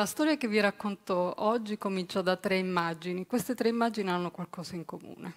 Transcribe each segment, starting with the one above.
La storia che vi racconto oggi comincia da tre immagini. Queste tre immagini hanno qualcosa in comune.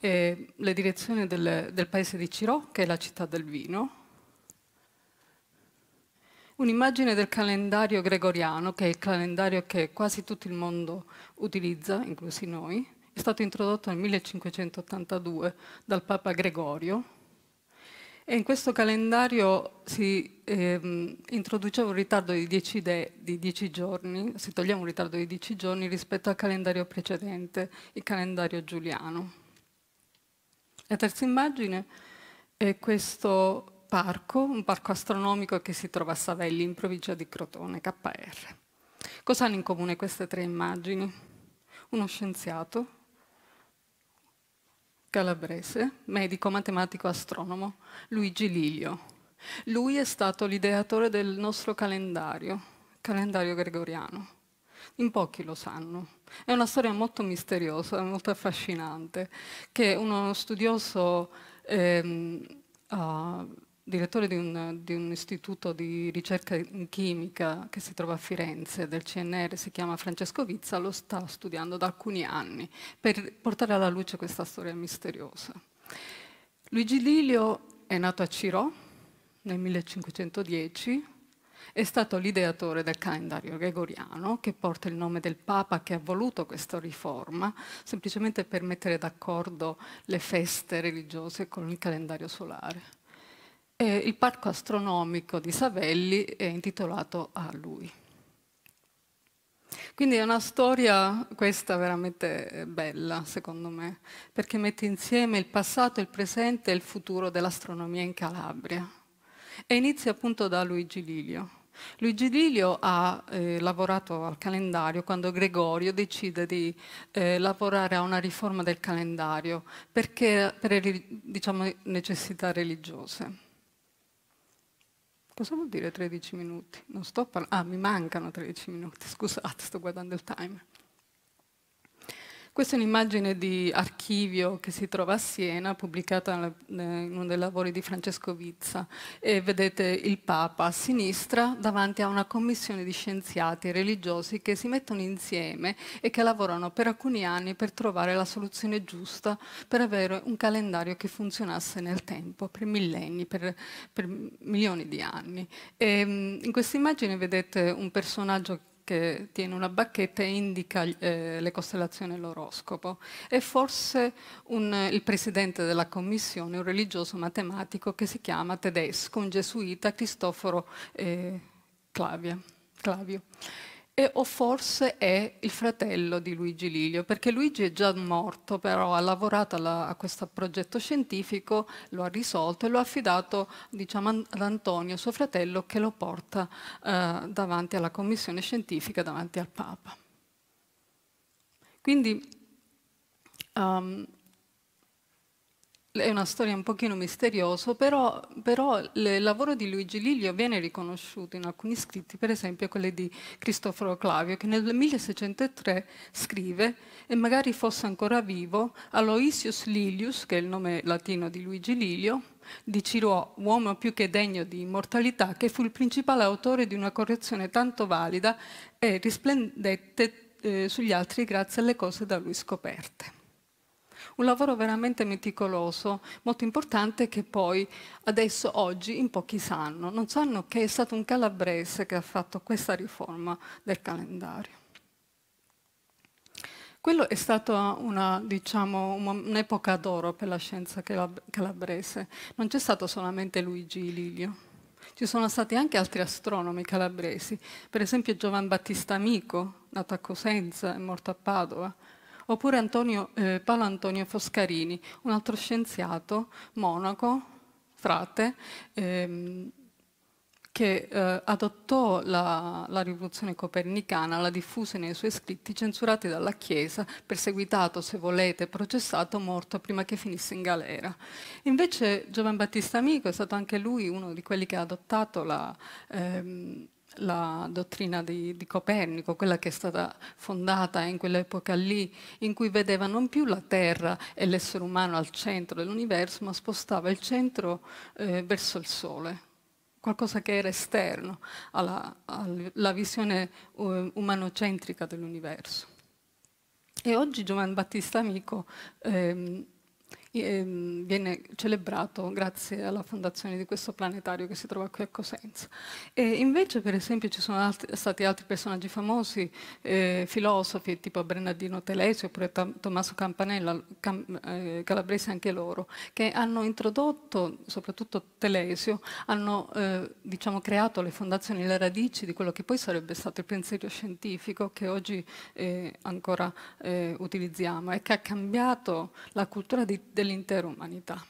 Eh, le direzioni del, del paese di Cirò, che è la città del vino, Un'immagine del calendario gregoriano, che è il calendario che quasi tutto il mondo utilizza, inclusi noi, è stato introdotto nel 1582 dal Papa Gregorio e in questo calendario si ehm, introduceva un ritardo di 10, de, di giorni, si toglieva un ritardo di 10 giorni rispetto al calendario precedente, il calendario giuliano. La terza immagine è questo parco, un parco astronomico che si trova a Savelli, in provincia di Crotone, KR. Cosa hanno in comune queste tre immagini? Uno scienziato, calabrese, medico, matematico, astronomo, Luigi Lilio. Lui è stato l'ideatore del nostro calendario, calendario gregoriano. In pochi lo sanno. È una storia molto misteriosa, molto affascinante, che uno studioso ehm, direttore di un, di un, istituto di ricerca in chimica che si trova a Firenze, del CNR, si chiama Francesco Vizza, lo sta studiando da alcuni anni per portare alla luce questa storia misteriosa. Luigi Lilio è nato a Cirò nel 1510, è stato l'ideatore del calendario gregoriano che porta il nome del Papa che ha voluto questa riforma semplicemente per mettere d'accordo le feste religiose con il calendario solare eh, il Parco Astronomico di Savelli è intitolato a lui. Quindi è una storia, questa veramente eh, bella, secondo me, perché mette insieme il passato, il presente e il futuro dell'astronomia in Calabria. E inizia appunto da Luigi Lilio. Luigi Lilio ha eh, lavorato al calendario quando Gregorio decide di eh, lavorare a una riforma del calendario perché, per diciamo, necessità religiose. Cosa vuol dire 13 minuti? Non sto parlando. Ah, mi mancano 13 minuti, scusate, sto guardando il timer. Questa è un'immagine di archivio che si trova a Siena, pubblicata eh, in uno dei lavori di Francesco Vizza, e vedete il Papa a sinistra davanti a una commissione di scienziati religiosi che si mettono insieme e che lavorano per alcuni anni per trovare la soluzione giusta per avere un calendario che funzionasse nel tempo, per millenni, per, per milioni di anni. E, ehm, in questa immagine vedete un personaggio che tiene una bacchetta e indica eh, le costellazioni e l'oroscopo. E forse un, il presidente della commissione, un religioso matematico che si chiama tedesco, un gesuita, Cristoforo eh, Clavia, Clavio. E, o forse è il fratello di Luigi Lilio, perché Luigi è già morto, però ha lavorato alla, a questo progetto scientifico, lo ha risolto e lo ha affidato diciamo, ad Antonio, suo fratello, che lo porta eh, davanti alla commissione scientifica, davanti al Papa. Quindi um, è una storia un pochino misteriosa, però, però, il lavoro di Luigi Lilio viene riconosciuto in alcuni scritti, per esempio quelli di Cristoforo Clavio, che nel 1603 scrive, e magari fosse ancora vivo, Aloysius Lilius, che è il nome latino di Luigi Lilio, di Ciro, uomo più che degno di immortalità, che fu il principale autore di una correzione tanto valida e risplendette eh, sugli altri grazie alle cose da lui scoperte. Un lavoro veramente meticoloso, molto importante che poi adesso, oggi, in pochi sanno. Non sanno che è stato un calabrese che ha fatto questa riforma del calendario. Quello è stato un'epoca diciamo, un d'oro per la scienza calabrese. Non c'è stato solamente Luigi Lilio. Ci sono stati anche altri astronomi calabresi, per esempio Giovan Battista Amico, nato a Cosenza e morto a Padova, Oppure Antonio, eh, Paolo Antonio Foscarini, un altro scienziato, monaco, frate, ehm, che eh, adottò la, la, rivoluzione copernicana, la diffuse nei suoi scritti, censurati dalla Chiesa, perseguitato, se volete, processato, morto prima che finisse in galera. Invece Giovan Battista Amico è stato anche lui uno di quelli che ha adottato la, ehm, la dottrina di, di, Copernico, quella che è stata fondata in quell'epoca lì, in cui vedeva non più la Terra e l'essere umano al centro dell'universo, ma spostava il centro eh, verso il Sole, qualcosa che era esterno alla, alla visione uh, umanocentrica dell'universo. E oggi Giovan Battista Amico ehm, Ehm, viene celebrato grazie alla fondazione di questo planetario che si trova qui a Cosenza. E invece per esempio ci sono altri, stati altri personaggi famosi, eh, filosofi tipo Bernardino Telesio oppure Tommaso Campanella, Cam eh, calabresi anche loro, che hanno introdotto, soprattutto Telesio, hanno eh, diciamo, creato le fondazioni, le radici di quello che poi sarebbe stato il pensiero scientifico che oggi eh, ancora eh, utilizziamo e che ha cambiato la cultura di, del dell'intera umanità.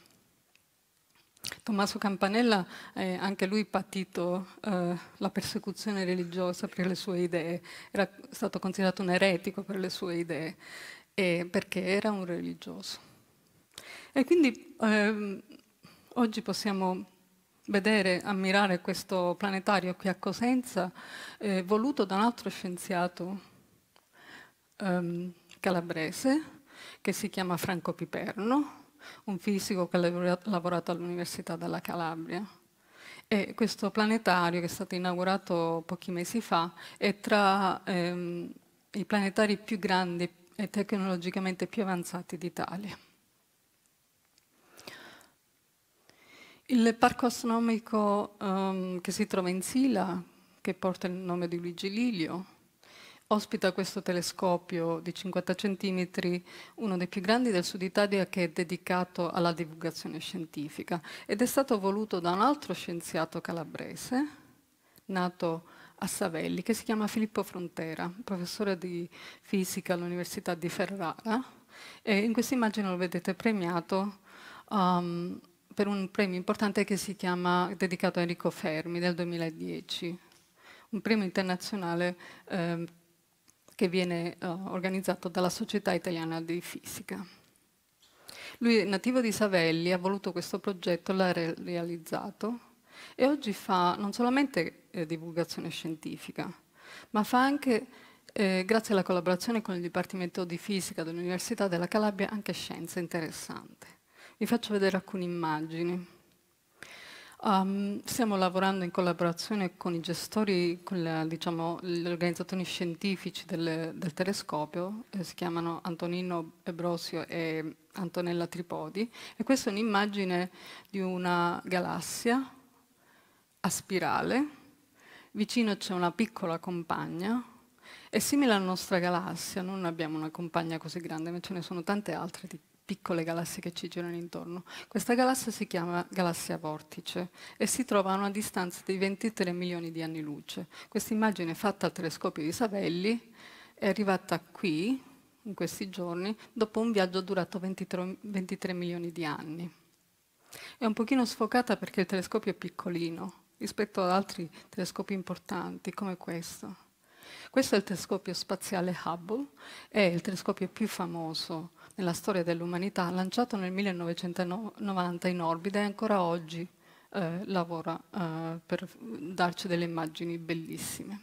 Tommaso Campanella, eh, anche lui patito eh, la persecuzione religiosa per le sue idee, era stato considerato un eretico per le sue idee, eh, perché era un religioso. E quindi ehm, oggi possiamo vedere, ammirare questo planetario qui a Cosenza, eh, voluto da un altro scienziato ehm, calabrese, che si chiama Franco Piperno, un fisico che ha lavorato all'Università della Calabria. E questo planetario che è stato inaugurato pochi mesi fa è tra ehm, i planetari più grandi e tecnologicamente più avanzati d'Italia. Il parco astronomico ehm, che si trova in Sila, che porta il nome di Luigi Lilio, ospita questo telescopio di 50 cm, uno dei più grandi del sud Italia che è dedicato alla divulgazione scientifica ed è stato voluto da un altro scienziato calabrese, nato a Savelli, che si chiama Filippo Frontera, professore di fisica all'Università di Ferrara. E in questa immagine lo vedete premiato um, per un premio importante che si chiama, dedicato a Enrico Fermi del 2010, un premio internazionale eh, che viene eh, organizzato dalla Società Italiana di Fisica. Lui, nativo di Savelli, ha voluto questo progetto, l'ha re realizzato e oggi fa non solamente eh, divulgazione scientifica, ma fa anche, eh, grazie alla collaborazione con il Dipartimento di Fisica dell'Università della Calabria, anche scienze interessanti. Vi faccio vedere alcune immagini. Um, stiamo lavorando in collaborazione con i gestori, con la, diciamo, gli organizzatori scientifici del, del telescopio, eh, si chiamano Antonino Ebrosio e Antonella Tripodi, e questa è un'immagine di una galassia a spirale, vicino c'è una piccola compagna, è simile alla nostra galassia, non abbiamo una compagna così grande, ma ce ne sono tante altre di piccole galassie che ci girano intorno. Questa galassia si chiama galassia vortice e si trova a una distanza di 23 milioni di anni luce. Questa immagine fatta al telescopio di Savelli è arrivata qui, in questi giorni, dopo un viaggio durato 23, 23 milioni di anni. È un pochino sfocata perché il telescopio è piccolino rispetto ad altri telescopi importanti come questo. Questo è il telescopio spaziale Hubble, è il telescopio più famoso nella storia dell'umanità, lanciato nel 1990 in orbita e ancora oggi eh, lavora eh, per darci delle immagini bellissime.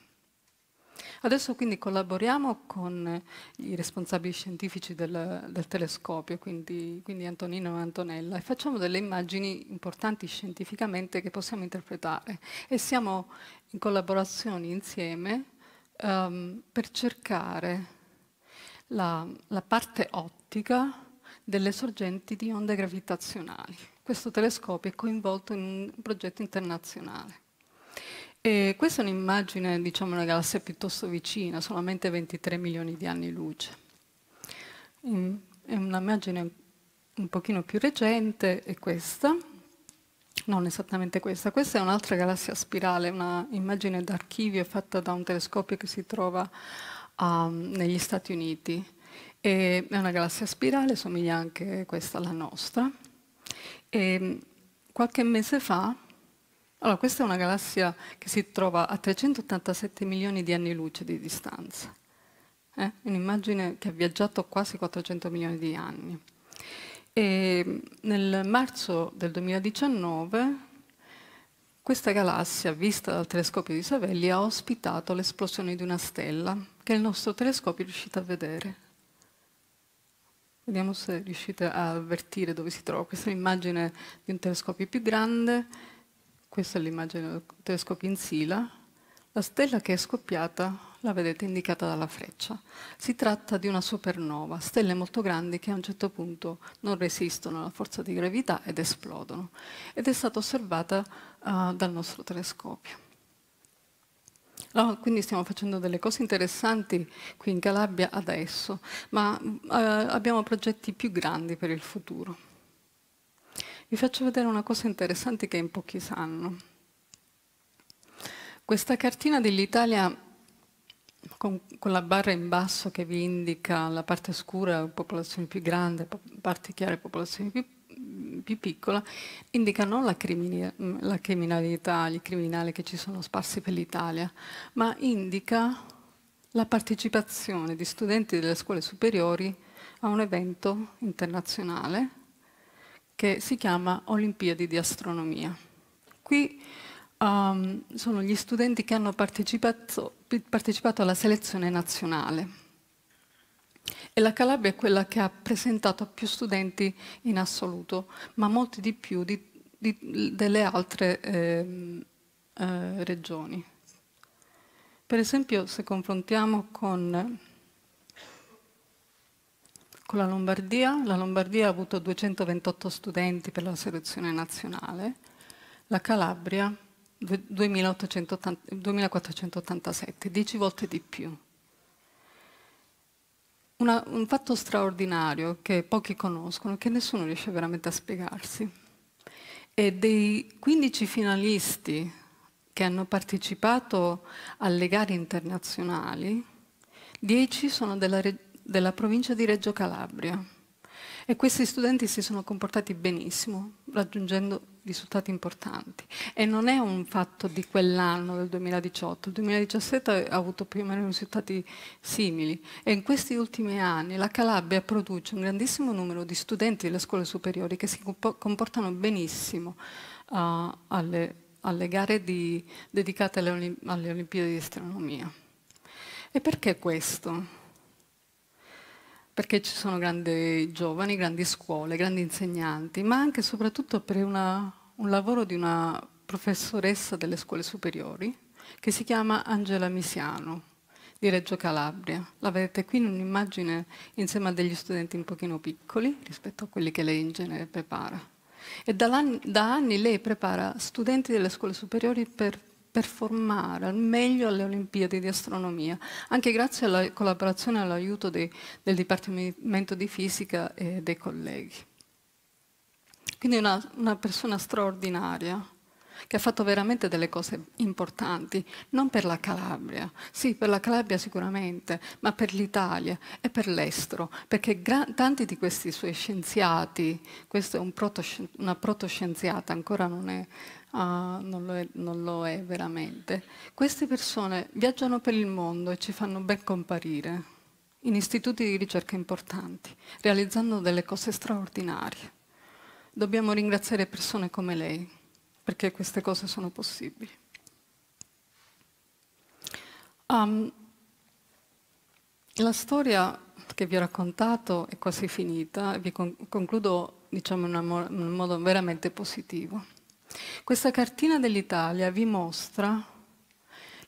Adesso quindi collaboriamo con i responsabili scientifici del, del telescopio, quindi, quindi, Antonino e Antonella, e facciamo delle immagini importanti scientificamente che possiamo interpretare e siamo in collaborazione insieme um, per cercare la, la parte ottica delle sorgenti di onde gravitazionali. Questo telescopio è coinvolto in un progetto internazionale. E questa è un'immagine, diciamo, una galassia piuttosto vicina, solamente 23 milioni di anni luce. È un'immagine un pochino più recente, è questa, non esattamente questa, questa è un'altra galassia spirale, un'immagine d'archivio fatta da un telescopio che si trova um, negli Stati Uniti. E è una galassia spirale, somiglia anche questa alla nostra. E mm, qualche mese fa, allora questa è una galassia che si trova a 387 milioni di anni luce di distanza. È eh? un'immagine che ha viaggiato quasi 400 milioni di anni. E mm, nel marzo del 2019 questa galassia, vista dal telescopio di Savelli, ha ospitato l'esplosione di una stella che il nostro telescopio è riuscito a vedere. Vediamo se riuscite a avvertire dove si trova. Questa è l'immagine di un telescopio più grande, questa è l'immagine del telescopio in Sila, la stella che è scoppiata la vedete indicata dalla freccia. Si tratta di una supernova, stelle molto grandi che a un certo punto non resistono alla forza di gravità ed esplodono. Ed è stata osservata uh, dal nostro telescopio. No, quindi stiamo facendo delle cose interessanti qui in Calabria adesso, ma uh, abbiamo progetti più grandi per il futuro. Vi faccio vedere una cosa interessante che in pochi sanno. Questa cartina dell'Italia con, con, la barra in basso che vi indica la parte scura, popolazione più grande, parte chiara, popolazione più, più piccola, indica non la, crimine, la criminalità, i criminali che ci sono sparsi per l'Italia, ma indica la partecipazione di studenti delle scuole superiori a un evento internazionale che si chiama Olimpiadi di Astronomia. Qui um, sono gli studenti che hanno partecipato, partecipato alla selezione nazionale. E la Calabria è quella che ha presentato più studenti in assoluto, ma molti di più di, di, delle altre eh, eh, regioni. Per esempio, se confrontiamo con, con, la Lombardia, la Lombardia ha avuto 228 studenti per la selezione nazionale, la Calabria 2487, 10 volte di più. Una, un fatto straordinario che pochi conoscono, che nessuno riesce veramente a spiegarsi. E dei 15 finalisti che hanno partecipato alle gare internazionali, 10 sono della, della provincia di Reggio Calabria. E questi studenti si sono comportati benissimo, raggiungendo risultati importanti e non è un fatto di quell'anno del 2018, il 2017 ha avuto più o meno risultati simili e in questi ultimi anni la Calabria produce un grandissimo numero di studenti delle scuole superiori che si comportano benissimo uh, alle, alle, gare di, dedicate alle, Olim alle Olimpiadi di astronomia. E perché questo? perché ci sono grandi giovani, grandi scuole, grandi insegnanti, ma anche e soprattutto per una, un lavoro di una professoressa delle scuole superiori che si chiama Angela Misiano di Reggio Calabria. La vedete qui in un'immagine insieme a degli studenti un pochino piccoli rispetto a quelli che lei in genere prepara. E da anni, lei prepara studenti delle scuole superiori per performare al meglio alle Olimpiadi di astronomia, anche grazie alla collaborazione e all'aiuto del Dipartimento di Fisica e dei colleghi. Quindi una, una persona straordinaria che ha fatto veramente delle cose importanti, non per la Calabria, sì per la Calabria sicuramente, ma per l'Italia e per l'estero, perché tanti di questi suoi scienziati, questa è un proto una protoscienziata, ancora non è Ah, non, lo è, non lo è veramente. Queste persone viaggiano per il mondo e ci fanno ben comparire in istituti di ricerca importanti, realizzando delle cose straordinarie. Dobbiamo ringraziare persone come lei, perché queste cose sono possibili. Um, la storia che vi ho raccontato è quasi finita, vi con concludo diciamo, in, in modo veramente positivo. Questa cartina dell'Italia vi mostra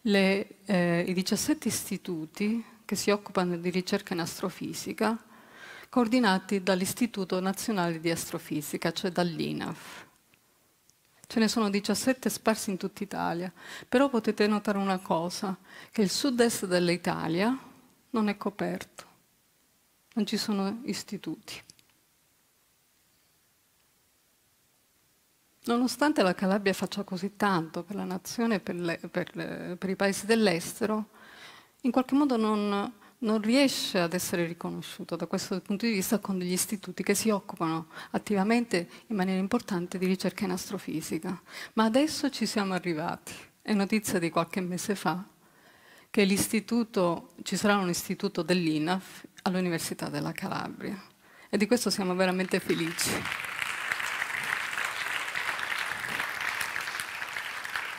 le, eh, i 17 istituti che si occupano di ricerca in astrofisica, coordinati dall'Istituto Nazionale di Astrofisica, cioè dall'INAF. Ce ne sono 17 sparsi in tutta Italia, però potete notare una cosa, che il sud-est dell'Italia non è coperto, non ci sono istituti. Nonostante la Calabria faccia così tanto per la nazione e per, le, per, le, per i paesi dell'estero, in qualche modo non, non riesce ad essere riconosciuto da questo punto di vista con degli istituti che si occupano attivamente in maniera importante di ricerca in astrofisica. Ma adesso ci siamo arrivati. È notizia di qualche mese fa che ci sarà un istituto dell'INAF all'Università della Calabria e di questo siamo veramente felici.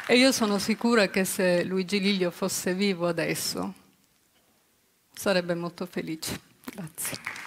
E io sono sicura che se Luigi Liglio fosse vivo adesso sarebbe molto felice. Grazie.